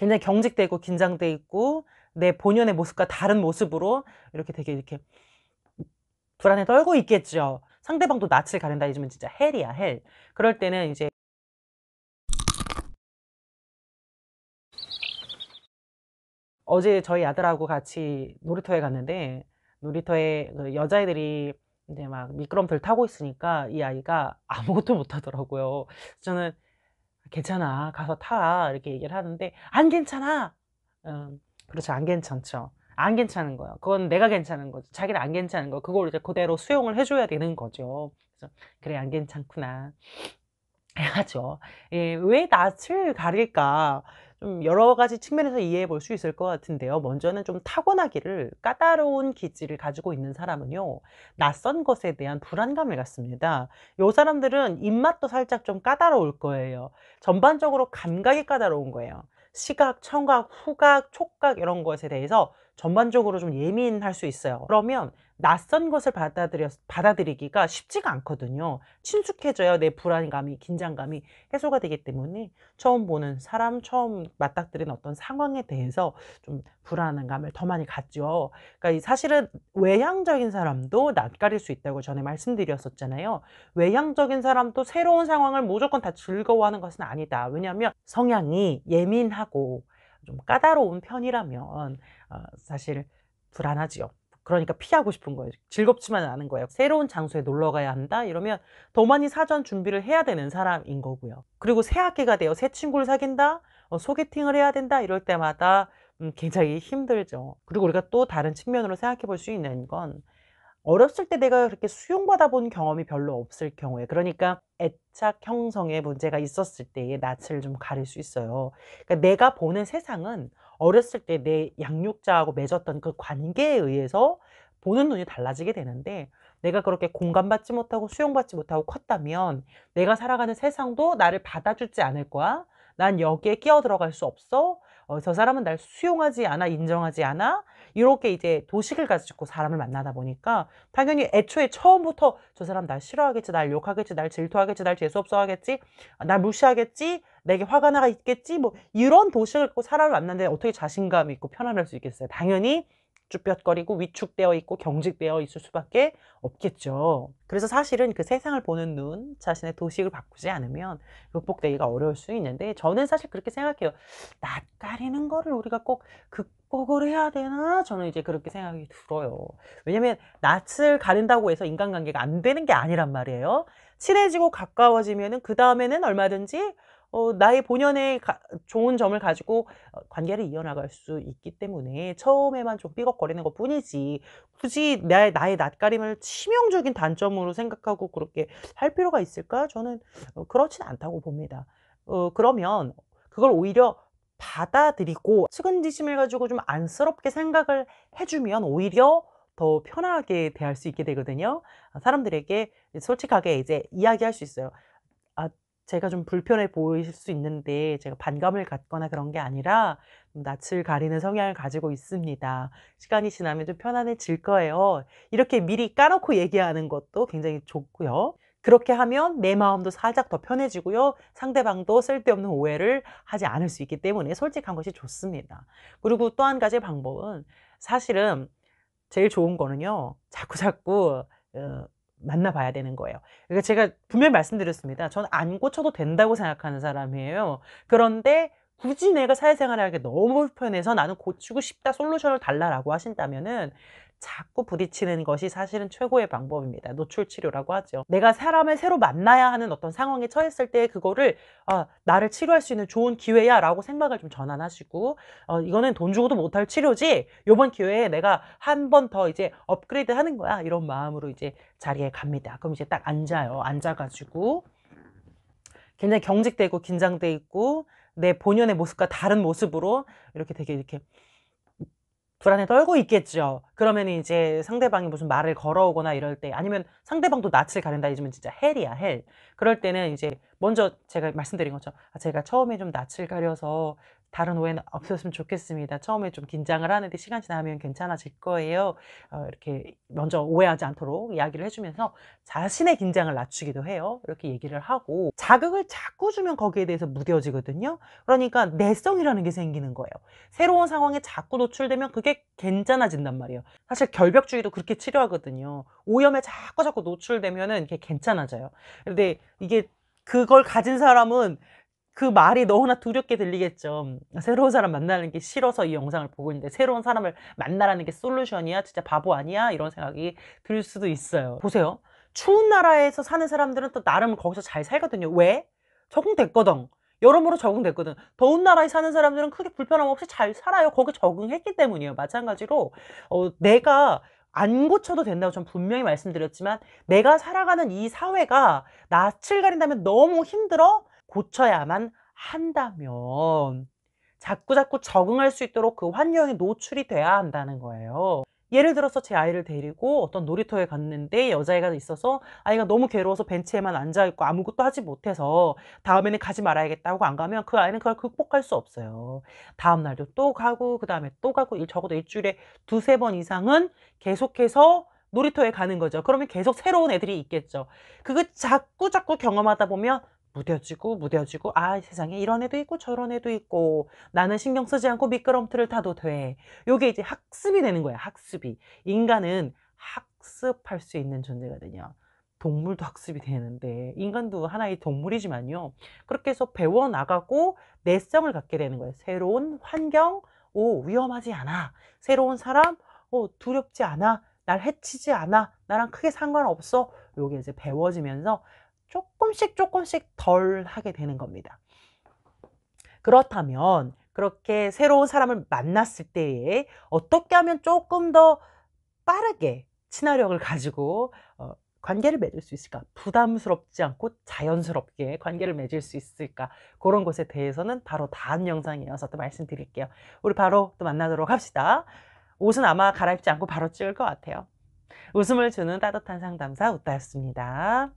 굉장히 경직되고 긴장돼 있고 내 본연의 모습과 다른 모습으로 이렇게 되게 이렇게 불안에 떨고 있겠죠. 상대방도 낯을 가린다 이러면 진짜 헬이야 헬. 그럴 때는 이제 어제 저희 아들하고 같이 놀이터에 갔는데 놀이터에 그 여자애들이 이제 막 미끄럼틀 타고 있으니까 이 아이가 아무것도 못하더라고요. 저는 괜찮아 가서 타 이렇게 얘기를 하는데 안 괜찮아 음, 그렇죠 안 괜찮죠 안 괜찮은 거예요 그건 내가 괜찮은 거죠 자기는 안 괜찮은 거 그걸 이제 그대로 수용을 해줘야 되는 거죠 그래서 그래 안 괜찮구나 해야죠. 예, 왜 낯을 가릴까? 좀 여러 가지 측면에서 이해해 볼 수 있을 것 같은데요. 먼저는 좀 타고나기를 까다로운 기질을 가지고 있는 사람은요. 낯선 것에 대한 불안감을 갖습니다. 요 사람들은 입맛도 살짝 좀 까다로울 거예요. 전반적으로 감각이 까다로운 거예요. 시각, 청각, 후각, 촉각 이런 것에 대해서 전반적으로 좀 예민할 수 있어요. 그러면 낯선 것을 받아들여, 받아들이기가 쉽지가 않거든요. 친숙해져야 내 불안감이, 긴장감이 해소가 되기 때문에 처음 보는 사람, 처음 맞닥뜨린 어떤 상황에 대해서 좀불안 감을 더 많이 갖죠. 그러니까 사실은 외향적인 사람도 낯가릴 수 있다고 전에 말씀드렸었잖아요. 외향적인 사람도 새로운 상황을 무조건 다 즐거워하는 것은 아니다. 왜냐하면 성향이 예민하고 좀 까다로운 편이라면 어, 사실 불안하지요. 그러니까 피하고 싶은 거예요. 즐겁지만은 않은 거예요. 새로운 장소에 놀러 가야 한다 이러면 더 많이 사전 준비를 해야 되는 사람인 거고요. 그리고 새 학기가 되어 새 친구를 사귄다, 어, 소개팅을 해야 된다 이럴 때마다 음, 굉장히 힘들죠. 그리고 우리가 또 다른 측면으로 생각해 볼 수 있는 건 어렸을 때 내가 그렇게 수용받아 본 경험이 별로 없을 경우에 그러니까 애착 형성에 문제가 있었을 때의 낯을 좀 가릴 수 있어요. 그러니까 내가 보는 세상은 어렸을 때 내 양육자하고 맺었던 그 관계에 의해서 보는 눈이 달라지게 되는데 내가 그렇게 공감받지 못하고 수용받지 못하고 컸다면 내가 살아가는 세상도 나를 받아주지 않을 거야. 난 여기에 끼어 들어갈 수 없어. 어, 저 사람은 날 수용하지 않아 인정하지 않아 이렇게 이제 도식을 가지고 사람을 만나다 보니까 당연히 애초에 처음부터 저 사람 날 싫어하겠지 날 욕하겠지 날 질투하겠지 날 재수없어 하겠지 아, 날 무시하겠지 내게 화가 나가 있겠지 뭐 이런 도식을 갖고 사람을 만나는데 어떻게 자신감 있고 편안할 수 있겠어요 당연히 쭈뼛거리고 위축되어 있고 경직되어 있을 수밖에 없겠죠. 그래서 사실은 그 세상을 보는 눈, 자신의 도식을 바꾸지 않으면 극복되기가 어려울 수 있는데 저는 사실 그렇게 생각해요. 낯가리는 거를 우리가 꼭 극복을 해야 되나? 저는 이제 그렇게 생각이 들어요. 왜냐면 낯을 가린다고 해서 인간관계가 안 되는 게 아니란 말이에요. 친해지고 가까워지면은 그 다음에는 얼마든지 어, 나의 본연의 가, 좋은 점을 가지고 어, 관계를 이어나갈 수 있기 때문에 처음에만 좀 삐걱거리는 것 뿐이지 굳이 나의, 나의 낯가림을 치명적인 단점으로 생각하고 그렇게 할 필요가 있을까? 저는 어, 그렇진 않다고 봅니다. 어, 그러면 그걸 오히려 받아들이고 측은지심을 가지고 좀 안쓰럽게 생각을 해주면 오히려 더 편하게 대할 수 있게 되거든요. 사람들에게 솔직하게 이제 이야기할 수 있어요. 아, 제가 좀 불편해 보이실 수 있는데 제가 반감을 갖거나 그런 게 아니라 낯을 가리는 성향을 가지고 있습니다. 시간이 지나면 좀 편안해질 거예요. 이렇게 미리 까놓고 얘기하는 것도 굉장히 좋고요. 그렇게 하면 내 마음도 살짝 더 편해지고요. 상대방도 쓸데없는 오해를 하지 않을 수 있기 때문에 솔직한 것이 좋습니다. 그리고 또 한 가지 방법은 사실은 제일 좋은 거는요. 자꾸자꾸 어, 만나봐야 되는 거예요. 그러니까 제가 분명히 말씀드렸습니다. 저는 안 고쳐도 된다고 생각하는 사람이에요. 그런데 굳이 내가 사회생활을 하기 너무 불편해서 나는 고치고 싶다, 솔루션을 달라라고 하신다면은 자꾸 부딪히는 것이 사실은 최고의 방법입니다. 노출 치료라고 하죠. 내가 사람을 새로 만나야 하는 어떤 상황에 처했을 때 그거를 아, 나를 치료할 수 있는 좋은 기회야 라고 생각을 좀 전환하시고 어, 이거는 돈 주고도 못할 치료지 이번 기회에 내가 한 번 더 이제 업그레이드 하는 거야 이런 마음으로 이제 자리에 갑니다. 그럼 이제 딱 앉아요. 앉아가지고 굉장히 경직되고 긴장돼 있고 내 본연의 모습과 다른 모습으로 이렇게 되게 이렇게 불안에 떨고 있겠죠. 그러면 이제 상대방이 무슨 말을 걸어오거나 이럴 때 아니면 상대방도 낯을 가린다 이러면 진짜 헬이야 헬. 그럴 때는 이제 먼저 제가 말씀드린 것처럼 아, 제가 처음에 좀 낯을 가려서 다른 오해는 없었으면 좋겠습니다. 처음에 좀 긴장을 하는데 시간 지나면 괜찮아질 거예요. 어, 이렇게 먼저 오해하지 않도록 이야기를 해주면서 자신의 긴장을 낮추기도 해요. 이렇게 얘기를 하고 자극을 자꾸 주면 거기에 대해서 무뎌지거든요. 그러니까 내성이라는 게 생기는 거예요. 새로운 상황에 자꾸 노출되면 그게 괜찮아진단 말이에요. 사실 결벽주의도 그렇게 치료하거든요. 오염에 자꾸 자꾸 노출되면은 이게 괜찮아져요. 근데 이게 그걸 가진 사람은 그 말이 너무나 두렵게 들리겠죠. 새로운 사람 만나는 게 싫어서 이 영상을 보고 있는데 새로운 사람을 만나라는 게 솔루션이야? 진짜 바보 아니야? 이런 생각이 들 수도 있어요. 보세요. 추운 나라에서 사는 사람들은 또 나름 거기서 잘 살거든요. 왜? 적응됐거든. 여러모로 적응됐거든. 더운 나라에 사는 사람들은 크게 불편함 없이 잘 살아요. 거기 적응했기 때문이에요. 마찬가지로 어, 내가 안 고쳐도 된다고 전 분명히 말씀드렸지만 내가 살아가는 이 사회가 낯을 가린다면 너무 힘들어? 고쳐야만 한다면 자꾸자꾸 적응할 수 있도록 그 환경에 노출이 돼야 한다는 거예요. 예를 들어서 제 아이를 데리고 어떤 놀이터에 갔는데 여자애가 있어서 아이가 너무 괴로워서 벤치에만 앉아있고 아무것도 하지 못해서 다음에는 가지 말아야겠다고 안 가면 그 아이는 그걸 극복할 수 없어요. 다음날도 또 가고 그 다음에 또 가고 적어도 일주일에 두세 번 이상은 계속해서 놀이터에 가는 거죠. 그러면 계속 새로운 애들이 있겠죠. 그거 자꾸 자꾸 경험하다 보면 무뎌지고 무뎌지고 아 세상에 이런 애도 있고 저런 애도 있고 나는 신경 쓰지 않고 미끄럼틀을 타도 돼 요게 이제 학습이 되는 거야 학습이 인간은 학습할 수 있는 존재거든요 동물도 학습이 되는데 인간도 하나의 동물이지만요 그렇게 해서 배워나가고 내성을 갖게 되는 거예요 새로운 환경 오 위험하지 않아 새로운 사람 오 두렵지 않아 날 해치지 않아 나랑 크게 상관없어 요게 이제 배워지면서 조금씩 조금씩 덜 하게 되는 겁니다. 그렇다면 그렇게 새로운 사람을 만났을 때에 어떻게 하면 조금 더 빠르게 친화력을 가지고 어, 관계를 맺을 수 있을까? 부담스럽지 않고 자연스럽게 관계를 맺을 수 있을까? 그런 것에 대해서는 바로 다음 영상 이어서 또 말씀드릴게요. 우리 바로 또 만나도록 합시다. 옷은 아마 갈아입지 않고 바로 찍을 것 같아요. 웃음을 주는 따뜻한 상담사 웃다였습니다.